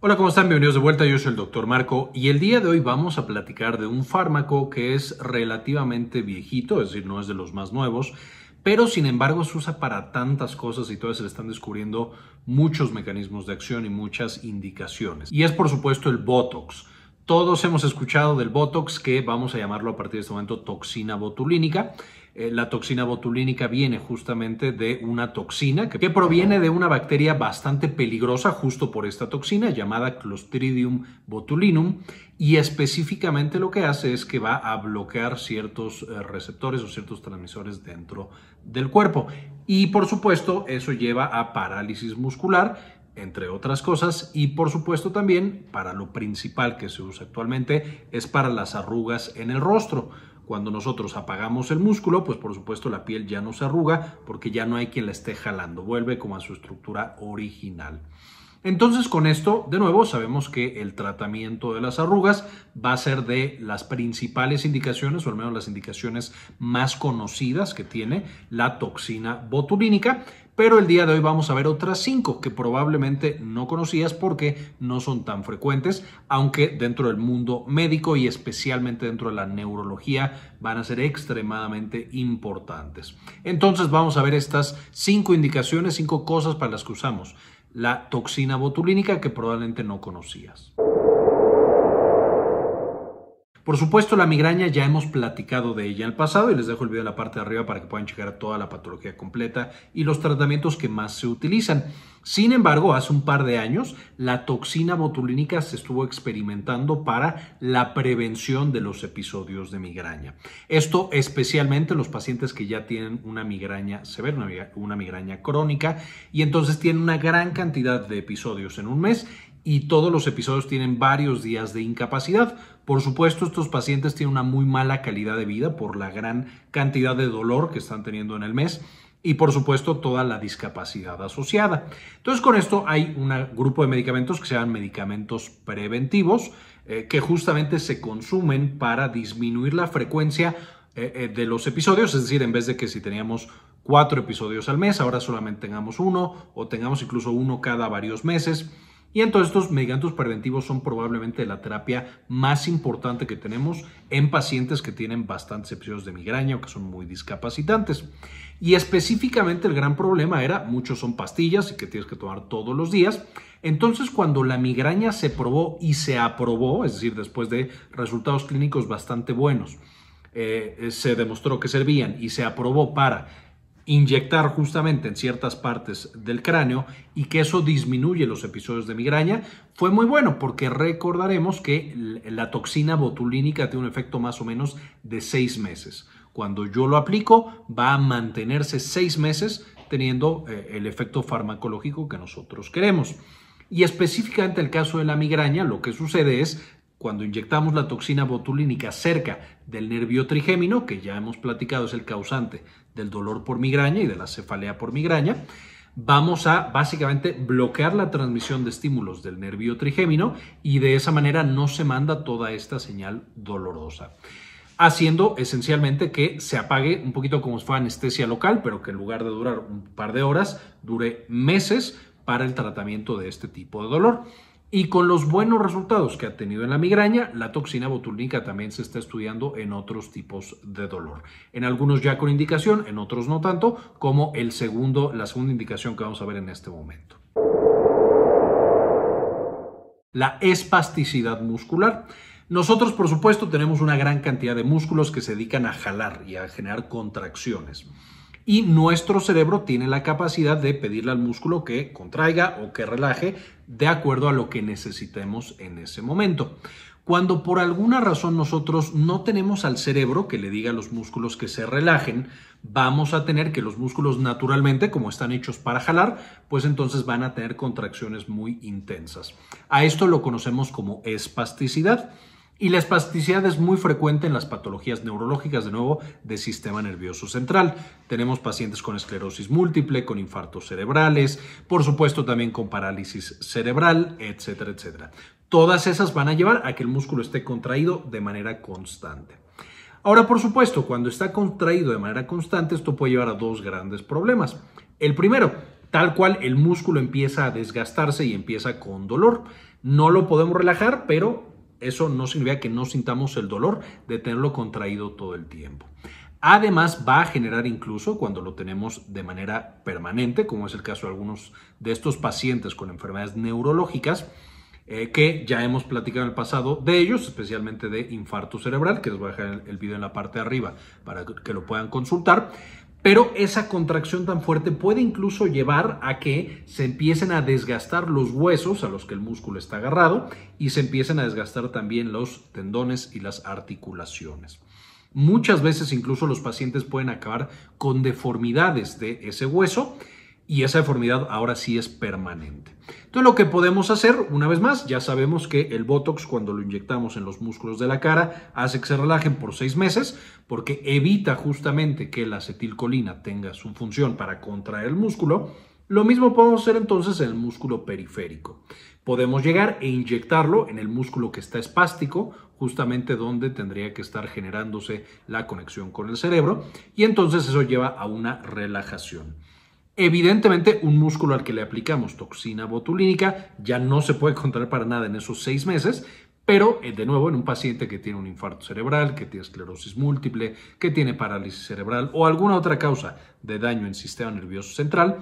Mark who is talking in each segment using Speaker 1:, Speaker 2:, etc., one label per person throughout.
Speaker 1: Hola, ¿cómo están? Bienvenidos de vuelta. Yo soy el doctor Marco y el día de hoy vamos a platicar de un fármaco que es relativamente viejito, es decir, no es de los más nuevos, pero sin embargo se usa para tantas cosas y todavía se le están descubriendo muchos mecanismos de acción y muchas indicaciones. Y es por supuesto el Botox. Todos hemos escuchado del Botox, que vamos a llamarlo a partir de este momento toxina botulínica. Eh, la toxina botulínica viene justamente de una toxina que, que, proviene de una bacteria bastante peligrosa justo por esta toxina llamada Clostridium botulinum y específicamente lo que hace es que va a bloquear ciertos eh, receptores o ciertos transmisores dentro del cuerpo. Y por supuesto eso lleva a parálisis muscular entre otras cosas, y por supuesto también para lo principal que se usa actualmente es para las arrugas en el rostro. Cuando nosotros apagamos el músculo, pues por supuesto la piel ya no se arruga porque ya no hay quien la esté jalando, vuelve como a su estructura original. Entonces con esto, de nuevo, sabemos que el tratamiento de las arrugas va a ser de las principales indicaciones, o al menos las indicaciones más conocidas que tiene la toxina botulínica, pero el día de hoy vamos a ver otras cinco que probablemente no conocías porque no son tan frecuentes, aunque dentro del mundo médico y especialmente dentro de la neurología van a ser extremadamente importantes. Entonces vamos a ver estas cinco indicaciones, cinco cosas para las que usamos la toxina botulínica que probablemente no conocías. Por supuesto, la migraña ya hemos platicado de ella en el pasado y les dejo el video en la parte de arriba para que puedan checar toda la patología completa y los tratamientos que más se utilizan. Sin embargo, hace un par de años, la toxina botulínica se estuvo experimentando para la prevención de los episodios de migraña. Esto especialmente en los pacientes que ya tienen una migraña severa, una migraña crónica, y entonces tienen una gran cantidad de episodios en un mes y todos los episodios tienen varios días de incapacidad por supuesto, estos pacientes tienen una muy mala calidad de vida por la gran cantidad de dolor que están teniendo en el mes y por supuesto toda la discapacidad asociada. Entonces con esto hay un grupo de medicamentos que se llaman medicamentos preventivos eh, que justamente se consumen para disminuir la frecuencia eh, eh, de los episodios, es decir, en vez de que si teníamos cuatro episodios al mes, ahora solamente tengamos uno o tengamos incluso uno cada varios meses y entonces estos medicamentos preventivos son probablemente la terapia más importante que tenemos en pacientes que tienen bastantes episodios de migraña o que son muy discapacitantes. Y específicamente el gran problema era, muchos son pastillas y que tienes que tomar todos los días. Entonces cuando la migraña se probó y se aprobó, es decir, después de resultados clínicos bastante buenos, eh, eh, se demostró que servían y se aprobó para inyectar justamente en ciertas partes del cráneo y que eso disminuye los episodios de migraña, fue muy bueno porque recordaremos que la toxina botulínica tiene un efecto más o menos de seis meses. Cuando yo lo aplico va a mantenerse seis meses teniendo eh, el efecto farmacológico que nosotros queremos. Y específicamente el caso de la migraña, lo que sucede es cuando inyectamos la toxina botulínica cerca del nervio trigémino, que ya hemos platicado es el causante del dolor por migraña y de la cefalea por migraña, vamos a básicamente bloquear la transmisión de estímulos del nervio trigémino y de esa manera no se manda toda esta señal dolorosa haciendo esencialmente que se apague un poquito como si fuera anestesia local, pero que en lugar de durar un par de horas, dure meses para el tratamiento de este tipo de dolor. Y con los buenos resultados que ha tenido en la migraña, la toxina botulínica también se está estudiando en otros tipos de dolor. En algunos ya con indicación, en otros no tanto, como la segunda indicación que vamos a ver en este momento. La espasticidad muscular. Nosotros, por supuesto, tenemos una gran cantidad de músculos que se dedican a jalar y a generar contracciones y nuestro cerebro tiene la capacidad de pedirle al músculo que contraiga o que relaje de acuerdo a lo que necesitemos en ese momento. Cuando por alguna razón nosotros no tenemos al cerebro que le diga a los músculos que se relajen, vamos a tener que los músculos naturalmente, como están hechos para jalar, pues entonces van a tener contracciones muy intensas. A esto lo conocemos como espasticidad. Y la espasticidad es muy frecuente en las patologías neurológicas, de nuevo, de sistema nervioso central. Tenemos pacientes con esclerosis múltiple, con infartos cerebrales, por supuesto también con parálisis cerebral, etcétera, etcétera. Todas esas van a llevar a que el músculo esté contraído de manera constante. Ahora, por supuesto, cuando está contraído de manera constante, esto puede llevar a dos grandes problemas. El primero, tal cual el músculo empieza a desgastarse y empieza con dolor. No lo podemos relajar, pero eso no significa que no sintamos el dolor de tenerlo contraído todo el tiempo. Además, va a generar incluso cuando lo tenemos de manera permanente, como es el caso de algunos de estos pacientes con enfermedades neurológicas, eh, que ya hemos platicado en el pasado de ellos, especialmente de infarto cerebral, que les voy a dejar el video en la parte de arriba para que lo puedan consultar. Pero esa contracción tan fuerte puede incluso llevar a que se empiecen a desgastar los huesos a los que el músculo está agarrado y se empiecen a desgastar también los tendones y las articulaciones. Muchas veces incluso los pacientes pueden acabar con deformidades de ese hueso y esa deformidad ahora sí es permanente. Entonces lo que podemos hacer, una vez más, ya sabemos que el Botox cuando lo inyectamos en los músculos de la cara hace que se relajen por seis meses porque evita justamente que la acetilcolina tenga su función para contraer el músculo. Lo mismo podemos hacer entonces en el músculo periférico. Podemos llegar e inyectarlo en el músculo que está espástico, justamente donde tendría que estar generándose la conexión con el cerebro, y entonces eso lleva a una relajación. Evidentemente, un músculo al que le aplicamos toxina botulínica ya no se puede controlar para nada en esos seis meses, pero eh, de nuevo, en un paciente que tiene un infarto cerebral, que tiene esclerosis múltiple, que tiene parálisis cerebral o alguna otra causa de daño en sistema nervioso central,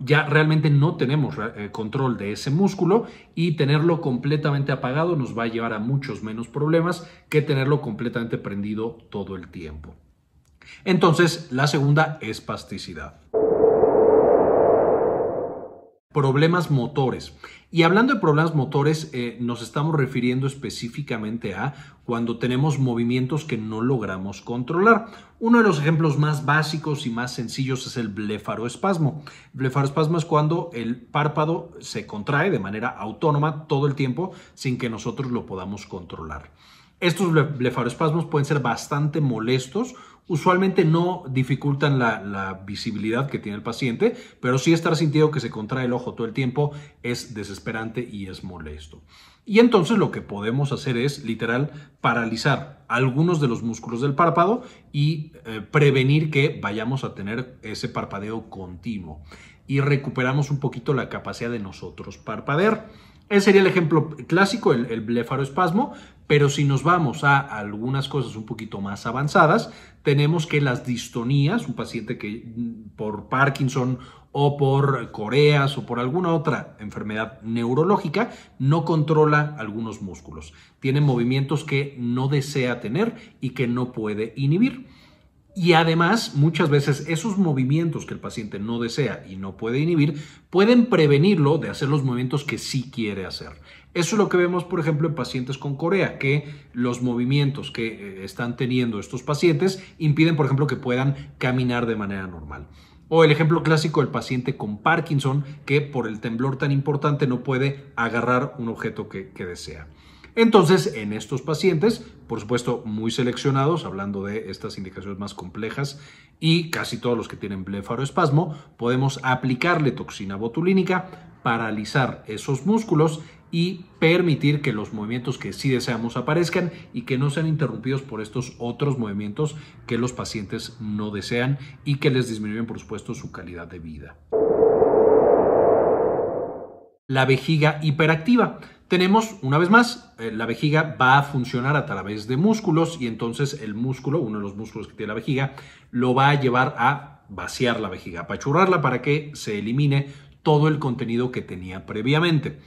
Speaker 1: ya realmente no tenemos eh, control de ese músculo y tenerlo completamente apagado nos va a llevar a muchos menos problemas que tenerlo completamente prendido todo el tiempo. Entonces, la segunda es plasticidad problemas motores. Y hablando de problemas motores, eh, nos estamos refiriendo específicamente a cuando tenemos movimientos que no logramos controlar. Uno de los ejemplos más básicos y más sencillos es el blefaroespasmo. Blefarospasmo blefaroespasmo es cuando el párpado se contrae de manera autónoma todo el tiempo sin que nosotros lo podamos controlar. Estos blefaroespasmos pueden ser bastante molestos usualmente no dificultan la, visibilidad que tiene el paciente, pero sí estar sintiendo que se contrae el ojo todo el tiempo es desesperante y es molesto. Y entonces lo que podemos hacer es literal paralizar algunos de los músculos del párpado y eh, prevenir que vayamos a tener ese parpadeo continuo y recuperamos un poquito la capacidad de nosotros parpadear. Ese sería el ejemplo clásico, el, el blefaroespasmo, pero si nos vamos a algunas cosas un poquito más avanzadas, tenemos que las distonías, un paciente que mm, por Parkinson o por coreas o por alguna otra enfermedad neurológica no controla algunos músculos, tiene movimientos que no desea tener y que no puede inhibir. Y además, muchas veces esos movimientos que el paciente no desea y no puede inhibir, pueden prevenirlo de hacer los movimientos que sí quiere hacer. Eso es lo que vemos, por ejemplo, en pacientes con Corea, que los movimientos que eh, están teniendo estos pacientes impiden, por ejemplo, que puedan caminar de manera normal. O el ejemplo clásico del paciente con Parkinson, que por el temblor tan importante no puede agarrar un objeto que, que desea. Entonces, en estos pacientes, por supuesto, muy seleccionados, hablando de estas indicaciones más complejas y casi todos los que tienen blefaroespasmo, podemos aplicarle toxina botulínica, paralizar esos músculos y permitir que los movimientos que sí deseamos aparezcan y que no sean interrumpidos por estos otros movimientos que los pacientes no desean y que les disminuyen, por supuesto, su calidad de vida la vejiga hiperactiva. Tenemos, una vez más, eh, la vejiga va a funcionar a través de músculos y entonces el músculo, uno de los músculos que tiene la vejiga, lo va a llevar a vaciar la vejiga, apachurrarla para que se elimine todo el contenido que tenía previamente.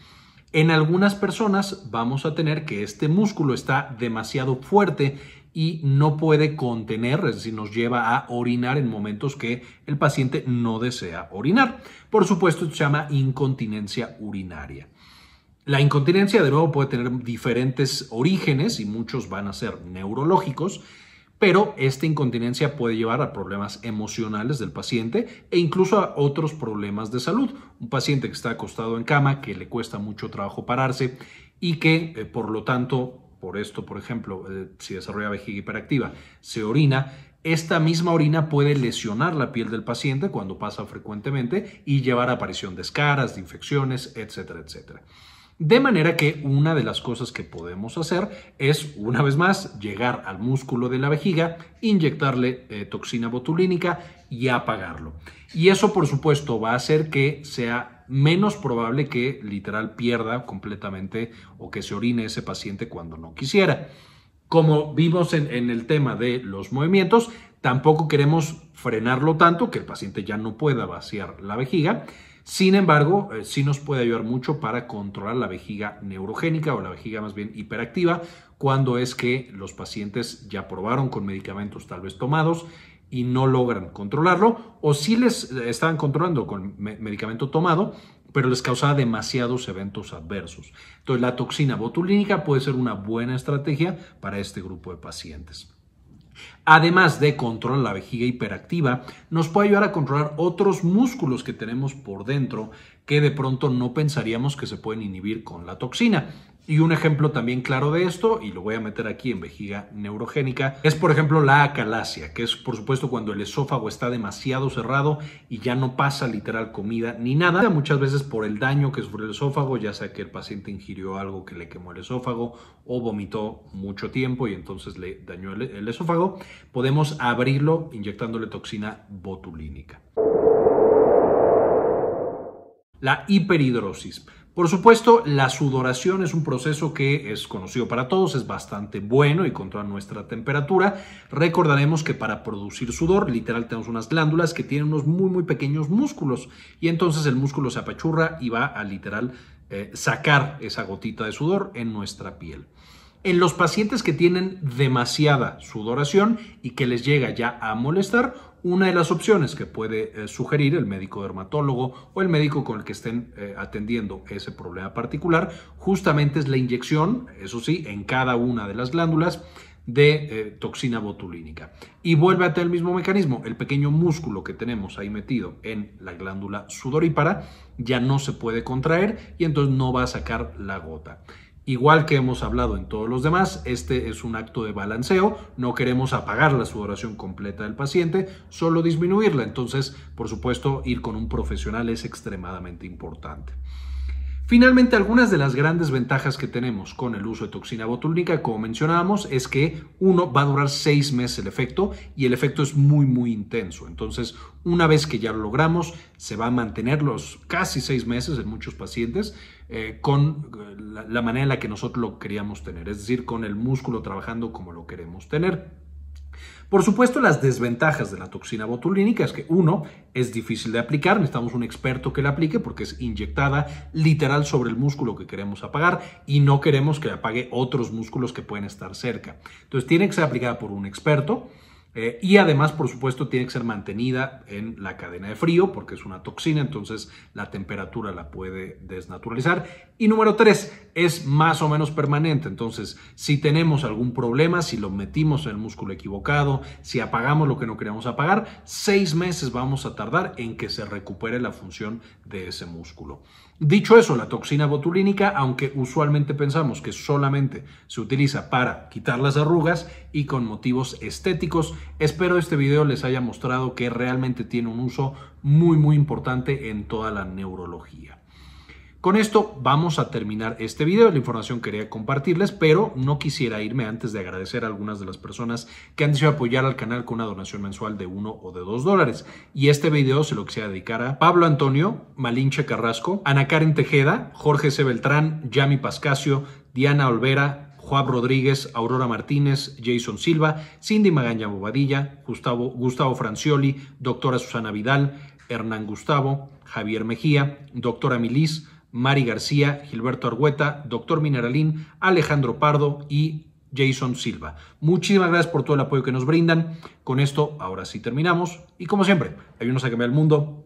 Speaker 1: En algunas personas vamos a tener que este músculo está demasiado fuerte y no puede contener, es decir, nos lleva a orinar en momentos que el paciente no desea orinar. Por supuesto, se llama incontinencia urinaria. La incontinencia, de nuevo, puede tener diferentes orígenes y muchos van a ser neurológicos, pero esta incontinencia puede llevar a problemas emocionales del paciente e incluso a otros problemas de salud. Un paciente que está acostado en cama, que le cuesta mucho trabajo pararse y que, eh, por lo tanto, por esto, por ejemplo, eh, si desarrolla vejiga hiperactiva, se orina, esta misma orina puede lesionar la piel del paciente cuando pasa frecuentemente y llevar a aparición de escaras, de infecciones, etcétera, etcétera. De manera que una de las cosas que podemos hacer es, una vez más, llegar al músculo de la vejiga, inyectarle eh, toxina botulínica y apagarlo. Y eso, por supuesto, va a hacer que sea menos probable que literal pierda completamente o que se orine ese paciente cuando no quisiera. Como vimos en, el tema de los movimientos, tampoco queremos frenarlo tanto que el paciente ya no pueda vaciar la vejiga. Sin embargo, eh, sí nos puede ayudar mucho para controlar la vejiga neurogénica o la vejiga más bien hiperactiva cuando es que los pacientes ya probaron con medicamentos tal vez tomados y no logran controlarlo o sí les eh, estaban controlando con medicamento tomado, pero les causaba demasiados eventos adversos. Entonces la toxina botulínica puede ser una buena estrategia para este grupo de pacientes. Además de controlar la vejiga hiperactiva, nos puede ayudar a controlar otros músculos que tenemos por dentro que de pronto no pensaríamos que se pueden inhibir con la toxina. Y un ejemplo también claro de esto, y lo voy a meter aquí en vejiga neurogénica, es por ejemplo la acalasia, que es por supuesto cuando el esófago está demasiado cerrado y ya no pasa literal comida ni nada. Muchas veces por el daño que sufre el esófago, ya sea que el paciente ingirió algo que le quemó el esófago o vomitó mucho tiempo y entonces le dañó el, el esófago, podemos abrirlo inyectándole toxina botulínica. La hiperhidrosis. Por supuesto, la sudoración es un proceso que es conocido para todos, es bastante bueno y contra nuestra temperatura. Recordaremos que para producir sudor, literal tenemos unas glándulas que tienen unos muy muy pequeños músculos y entonces el músculo se apachurra y va a literal eh, sacar esa gotita de sudor en nuestra piel. En los pacientes que tienen demasiada sudoración y que les llega ya a molestar, una de las opciones que puede eh, sugerir el médico dermatólogo o el médico con el que estén eh, atendiendo ese problema particular justamente es la inyección, eso sí, en cada una de las glándulas de eh, toxina botulínica. Y vuelve a tener el mismo mecanismo, el pequeño músculo que tenemos ahí metido en la glándula sudorípara ya no se puede contraer y entonces no va a sacar la gota. Igual que hemos hablado en todos los demás, este es un acto de balanceo, no queremos apagar la sudoración completa del paciente, solo disminuirla. Entonces, por supuesto, ir con un profesional es extremadamente importante. Finalmente, algunas de las grandes ventajas que tenemos con el uso de toxina botulínica, como mencionábamos, es que uno va a durar seis meses el efecto y el efecto es muy, muy intenso. Entonces, una vez que ya lo logramos, se va a mantener los casi seis meses en muchos pacientes eh, con eh, la manera en la que nosotros lo queríamos tener, es decir, con el músculo trabajando como lo queremos tener. Por supuesto, las desventajas de la toxina botulínica es que uno, es difícil de aplicar, necesitamos un experto que la aplique porque es inyectada literal sobre el músculo que queremos apagar y no queremos que apague otros músculos que pueden estar cerca. Entonces, tiene que ser aplicada por un experto. Eh, y además, por supuesto, tiene que ser mantenida en la cadena de frío porque es una toxina, entonces la temperatura la puede desnaturalizar. Y número tres, es más o menos permanente. Entonces, si tenemos algún problema, si lo metimos en el músculo equivocado, si apagamos lo que no queríamos apagar, seis meses vamos a tardar en que se recupere la función de ese músculo. Dicho eso, la toxina botulínica, aunque usualmente pensamos que solamente se utiliza para quitar las arrugas y con motivos estéticos, Espero este video les haya mostrado que realmente tiene un uso muy muy importante en toda la neurología. Con esto vamos a terminar este video. La información quería compartirles, pero no quisiera irme antes de agradecer a algunas de las personas que han decidido apoyar al canal con una donación mensual de 1 o de 2 dólares. Y este video se lo quisiera dedicar a Pablo Antonio, Malinche Carrasco, Ana Karen Tejeda, Jorge C. Beltrán, Yami Pascasio, Diana Olvera, Juan Rodríguez, Aurora Martínez, Jason Silva, Cindy Magaña Bobadilla, Gustavo, Francioli, doctora Susana Vidal, Hernán Gustavo, Javier Mejía, doctora Milis, Mari García, Gilberto Argueta, doctor Mineralín, Alejandro Pardo y Jason Silva. Muchísimas gracias por todo el apoyo que nos brindan. Con esto, ahora sí terminamos. Y como siempre, ayúdanos a cambiar el mundo